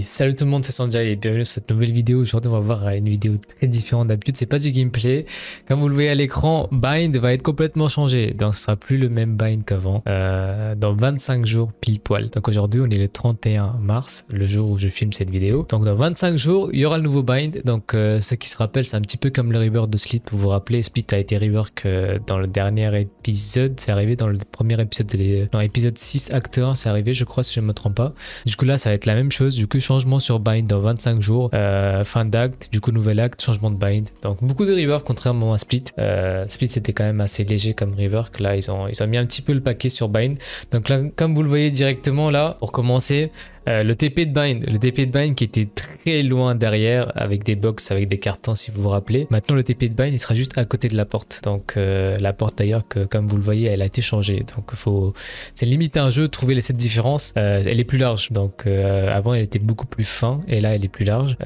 salut tout le monde, c'est Sanjay et bienvenue sur cette nouvelle vidéo. Aujourd'hui, on va voir euh, une vidéo très différente d'habitude. C'est pas du gameplay. Comme vous le voyez à l'écran, Bind va être complètement changé. Donc, ce sera plus le même Bind qu'avant. Euh, dans 25 jours pile poil. Donc, aujourd'hui, on est le 31 mars, le jour où je filme cette vidéo. Donc, dans 25 jours, il y aura le nouveau Bind. Donc, ceux ce qui se rappelle, c'est un petit peu comme le rework de Split. Vous vous rappelez, Split a été rework euh, dans le dernier épisode. C'est arrivé dans le premier épisode, dans l'épisode 6, acteur, 1. C'est arrivé, je crois, si je ne me trompe pas. Du coup, là, ça va être la même du coup changement sur bind dans 25 jours, euh, fin d'acte, du coup nouvel acte, changement de bind. Donc beaucoup de river contrairement à Split. Euh, Split c'était quand même assez léger comme river, là ils ont, ils ont mis un petit peu le paquet sur bind. Donc là, comme vous le voyez directement là, pour commencer, euh, le TP de bind, le TP de bind qui était très loin derrière avec des box, avec des cartons si vous vous rappelez. Maintenant, le TP de bind, il sera juste à côté de la porte. Donc euh, la porte d'ailleurs, que comme vous le voyez, elle a été changée. Donc faut, c'est limite un jeu trouver les sept différences. Euh, elle est plus large. Donc euh, avant, elle était beaucoup plus fin et là, elle est plus large.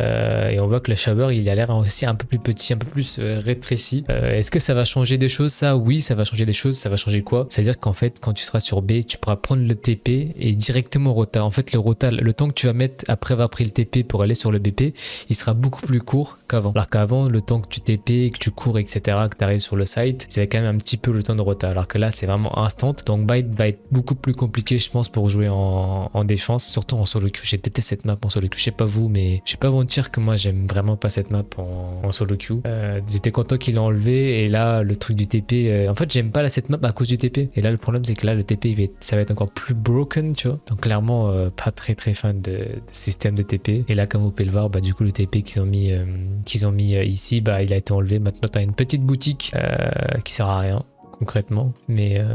et on voit que le chaleur il a l'air aussi un peu plus petit, un peu plus rétréci. Est-ce que ça va changer des choses Ça, oui, ça va changer des choses. Ça va changer quoi C'est-à-dire qu'en fait, quand tu seras sur B, tu pourras prendre le TP et directement rota. En fait, le rota, le temps que tu vas mettre après avoir pris le TP pour aller sur le BP, il sera beaucoup plus court qu'avant. Alors qu'avant, le temps que tu TP, que tu cours, etc., que tu arrives sur le site, c'est quand même un petit peu le temps de retard. Alors que là, c'est vraiment instant. Donc Byte va être beaucoup plus compliqué, je pense, pour jouer en, défense, surtout en solo queue. J'ai détesté cette map en solo queue. Je sais pas vous, mais je sais pas dire que moi, j'aime vraiment pas cette map en, solo queue. Euh, j'étais content qu'il l'ait enlevé et là, le truc du TP, euh, en fait, j'aime pas la cette map à cause du TP. Et là, le problème, c'est que là, le TP, ça va être encore plus broken, tu vois. Donc clairement, euh, pas très très fan de, système de TP. Et là, comme vous le voir, bah, du coup, le TP qu'ils ont mis, euh, qu'ils ont mis euh, ici, bah, il a été enlevé. Maintenant, tu as une petite boutique euh, qui sert à rien concrètement. Mais euh,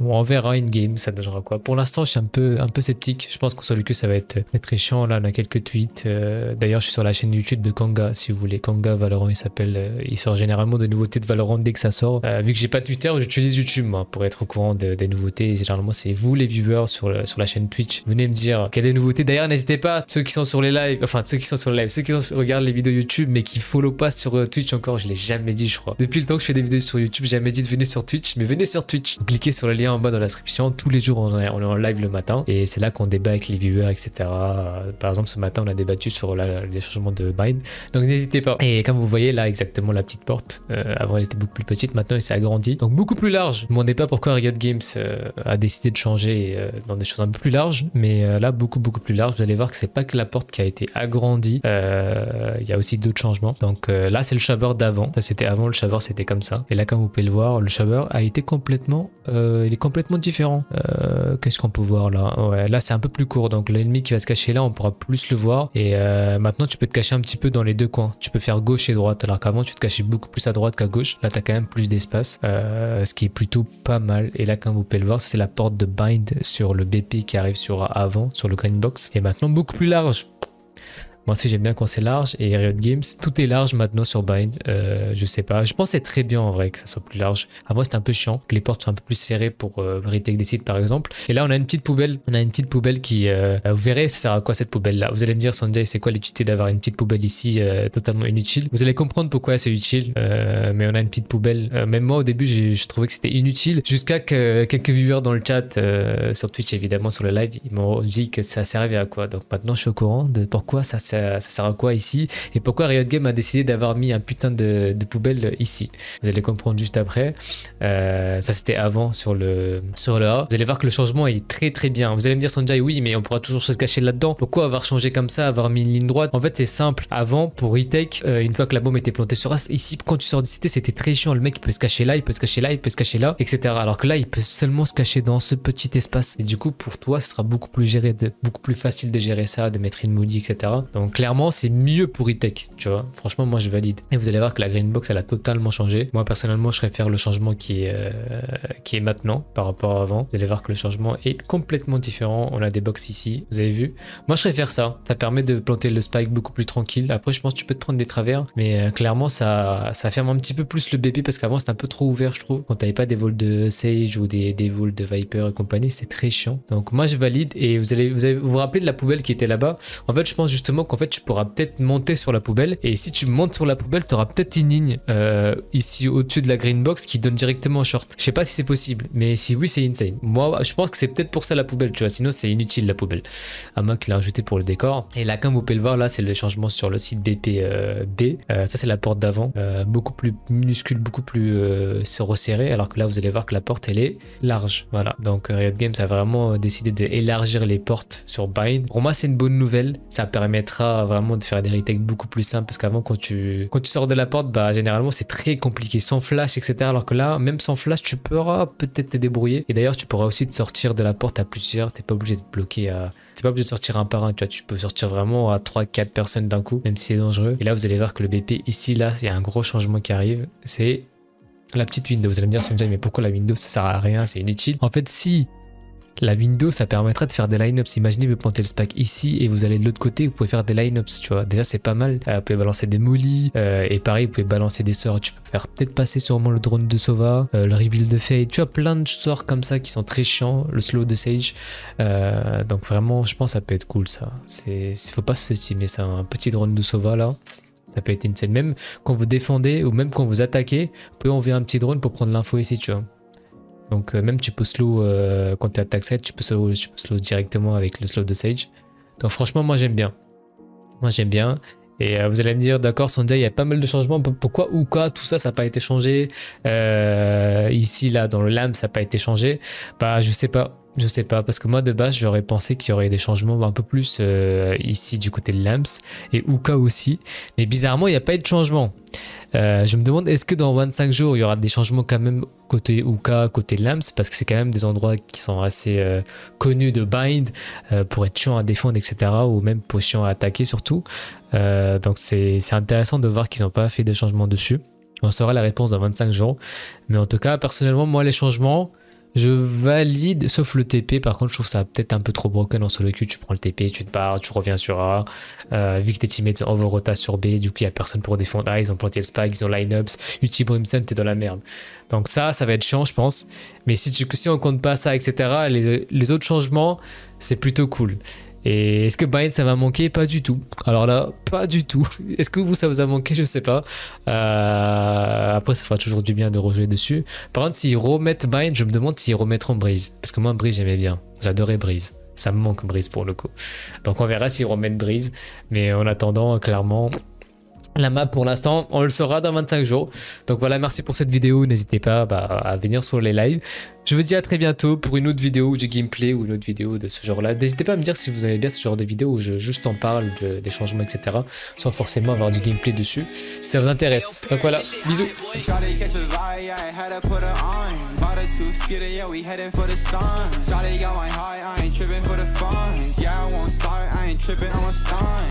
on verra in game, ça donnera quoi. Pour l'instant, je suis un peu, un peu sceptique. Je pense qu'on saurait que ça va être très, très chiant. Là, on a quelques tweets. Euh, d'ailleurs, je suis sur la chaîne YouTube de Kanga. Si vous voulez, Kanga Valorant, il s'appelle. Euh, il sort généralement de nouveautés de Valorant dès que ça sort. vu que j'ai pas Twitter, j'utilise YouTube moi, pour être au courant des nouveautés. généralement, c'est vous les viewers sur, sur la chaîne Twitch. Venez me dire qu'il y a des nouveautés. D'ailleurs, n'hésitez pas, ceux qui sont sur les lives, enfin ceux qui sont sur les live ceux qui regardent les vidéos YouTube mais qui follow pas sur Twitch encore, je l'ai jamais dit, je crois. Depuis le temps que je fais des vidéos sur YouTube, j'ai jamais dit de venir sur Twitch mais venez sur Twitch. Cliquez sur le lien en bas dans la description. Tous les jours, on est en live le matin et c'est là qu'on débat avec les viewers, etc. Euh, par exemple, ce matin, on a débattu sur les changements de Bind Donc n'hésitez pas. Et comme vous voyez là, exactement la petite porte. Euh, avant, elle était beaucoup plus petite. Maintenant, elle s'est agrandie. Donc beaucoup plus large. ne demandez pas pourquoi Riot Games euh, a décidé de changer dans des choses un peu plus larges, mais là, beaucoup, beaucoup plus large. Vous allez voir que c'est pas que la porte qui a été agrandie. Il y a aussi d'autres changements. Donc là, c'est le chaveur d'avant. c'était avant. Le chaveur c'était comme ça. Et là, comme vous pouvez le voir, le chaveur a été complètement, euh, il est complètement différent. Euh, qu'est-ce qu'on peut voir là Là, c'est un peu plus court, donc l'ennemi qui va se cacher là, on pourra plus le voir. Et euh, maintenant, tu peux te cacher un petit peu dans les deux coins. Tu peux faire gauche et droite, alors qu'avant, tu te cachais beaucoup plus à droite qu'à gauche. Là, tu as quand même plus d'espace, ce qui est plutôt pas mal. Et là, comme vous pouvez le voir, c'est la porte de bind sur le BP qui arrive sur avant, sur le green box. Et maintenant, beaucoup plus large. Moi aussi, j'aime bien quand c'est large. Et Riot Games, tout est large maintenant sur Bind. Euh, je sais pas. Je pense c'est très bien en vrai que ça soit plus large. Avant, c'était un peu chiant, que les portes soient un peu plus serrées pour euh, retake des sites par exemple. Et là, on a une petite poubelle. On a une petite poubelle qui. Euh, vous verrez, ça sert à quoi cette poubelle là Vous allez me dire, Sanjay, c'est quoi l'utilité d'avoir une petite poubelle ici euh, totalement inutile Vous allez comprendre pourquoi c'est utile. Euh, mais on a une petite poubelle. même moi, au début, je trouvais que c'était inutile. Jusqu'à que quelques viewers dans le chat, sur Twitch évidemment, sur le live, ils m'ont dit que ça servait à quoi. Donc maintenant, je suis au courant de pourquoi ça sert ça, sert à quoi ici et pourquoi Riot Game a décidé d'avoir mis un putain de, poubelle ici. Vous allez comprendre juste après. Euh, ça c'était avant sur le sur le A. Vous allez voir que le changement est très très bien. Vous allez me dire Sanjay oui mais on pourra toujours se cacher là-dedans. Pourquoi avoir changé comme ça, avoir mis une ligne droite En fait c'est simple. Avant pour retake, euh, une fois que la bombe était plantée sur A ici quand tu sors du cité c'était très chiant. Le mec il peut se cacher là, il peut se cacher là, il peut se cacher là, etc. Alors que là il peut seulement se cacher dans ce petit espace. Et du coup pour toi ce sera beaucoup plus géré, de, beaucoup plus facile de gérer ça, de mettre une moody, etc. Donc clairement, c'est mieux pour E-Tech, tu vois. Franchement, moi je valide. Et vous allez voir que la green box, elle a totalement changé. Moi personnellement, je préfère le changement qui est, euh, qui est maintenant par rapport à avant. Vous allez voir que le changement est complètement différent. On a des box ici, vous avez vu. Moi je préfère ça. Ça permet de planter le spike beaucoup plus tranquille. Après, je pense tu peux te prendre des travers, mais euh, clairement, ça, ça ferme un petit peu plus le bébé parce qu'avant c'était un peu trop ouvert, je trouve. Quand t'avais pas des vols de Sage ou des, vols de Viper et compagnie, c'est très chiant. Donc moi je valide et vous allez vous, vous rappeler de la poubelle qui était là-bas. En fait, je pense justement qu'on en fait tu pourras peut-être monter sur la poubelle et si tu montes sur la poubelle tu auras peut-être une ligne euh, ici au-dessus de la green box qui donne directement short. Je sais pas si c'est possible mais si oui c'est insane. Moi je pense que c'est peut-être pour ça la poubelle tu vois sinon c'est inutile la poubelle. À moins qu'il a ajouté pour le décor. Et là comme vous pouvez le voir là c'est le changement sur le site BP B. Euh, euh, ça c'est la porte d'avant beaucoup plus minuscule beaucoup plus resserrée alors que là vous allez voir que la porte elle est large. Voilà donc Riot Games a vraiment décidé d'élargir les portes sur Bind. Pour moi c'est une bonne nouvelle ça permettra vraiment de faire des retakes beaucoup plus simple parce qu'avant quand tu quand tu sors de la porte bah généralement c'est très compliqué sans flash etc alors que là même sans flash tu pourras peut-être te débrouiller et d'ailleurs tu pourras aussi te sortir de la porte à plusieurs t'es pas obligé de te bloquer à t'es pas obligé de sortir un par un tu vois tu peux sortir vraiment à 3 4 personnes d'un coup même si c'est dangereux et là vous allez voir que le BP ici là il y a un gros changement qui arrive c'est la petite window, vous allez me dire, mais pourquoi la window ça sert à rien, c'est inutile. En fait, si la window, ça permettra de faire des lineups. Imaginez, vous plantez le SPAC ici et vous allez de l'autre côté, vous pouvez faire des lineups, tu vois. Déjà, c'est pas mal. Euh, vous pouvez balancer des molly euh, et pareil, vous pouvez balancer des sorts. Tu peux faire peut-être passer sûrement le drone de Sova, euh, le rebuild de Fade. Tu as plein de sorts comme ça qui sont très chiants, le slow de Sage. donc vraiment, je pense que ça peut être cool ça. ne faut pas sous-estimer ça. Un petit drone de Sova là. Ça peut être une scène. Même quand vous défendez ou même quand vous attaquez, vous pouvez envoyer un petit drone pour prendre l'info ici, tu vois. Donc euh, même tu peux slow euh, quand tu es attack 7, tu peux, slow, directement avec le slow de Sage. Donc franchement moi j'aime bien. Moi j'aime bien. Et euh, vous allez me dire, d'accord, Sandia, il y a pas mal de changements. Pourquoi ou quoi Tout ça, ça n'a pas été changé. ici, là, dans le LAM, ça n'a pas été changé. Bah, je sais pas. Je sais pas, parce que moi de base j'aurais pensé qu'il y aurait des changements un peu plus euh, ici du côté de Lamps et Uka aussi, mais bizarrement il n'y a pas eu de changement. Euh, je me demande est-ce que dans 25 jours il y aura des changements quand même côté Uka, côté Lamps parce que c'est quand même des endroits qui sont assez euh, connus de bind pour être chiant à défendre, etc. ou même potion à attaquer surtout. donc c'est intéressant de voir qu'ils n'ont pas fait de changements dessus. On saura la réponse dans 25 jours. Mais en tout cas, personnellement, moi les changements, je valide, sauf le TP. Par contre, je trouve ça peut-être un peu trop broken en solo queue. Tu prends le TP, tu te barres, tu reviens sur A. Euh, vu que tes teammates overrota sur B, du coup, il n'y a personne pour défendre A. Ils ont planté le spike, ils ont line-ups. Uti t'es dans la merde. Donc, ça, ça va être chiant, je pense. Mais si, tu, si on compte pas ça, etc., les autres changements, c'est plutôt cool. Et est-ce que Bind ça va manquer Pas du tout. Alors là, pas du tout. Est-ce que vous ça vous a manqué Je sais pas. Euh, après, ça fera toujours du bien de rejouer dessus. Par contre, s'ils remettent Bind, je me demande s'ils remettront Breeze. Parce que moi, Breeze, j'aimais bien. J'adorais Breeze. Ça me manque Breeze pour le coup. Donc on verra s'ils remettent Breeze. Mais en attendant, clairement, la map pour l'instant, on le saura dans 25 jours. Donc voilà, merci pour cette vidéo. N'hésitez pas bah, à venir sur les lives. Je vous dis à très bientôt pour une autre vidéo du gameplay ou une autre vidéo de ce genre-là. N'hésitez pas à me dire si vous avez bien ce genre de vidéo où je juste en parle des changements, etc. Sans forcément avoir du gameplay dessus, si ça vous intéresse. Donc voilà, bisous.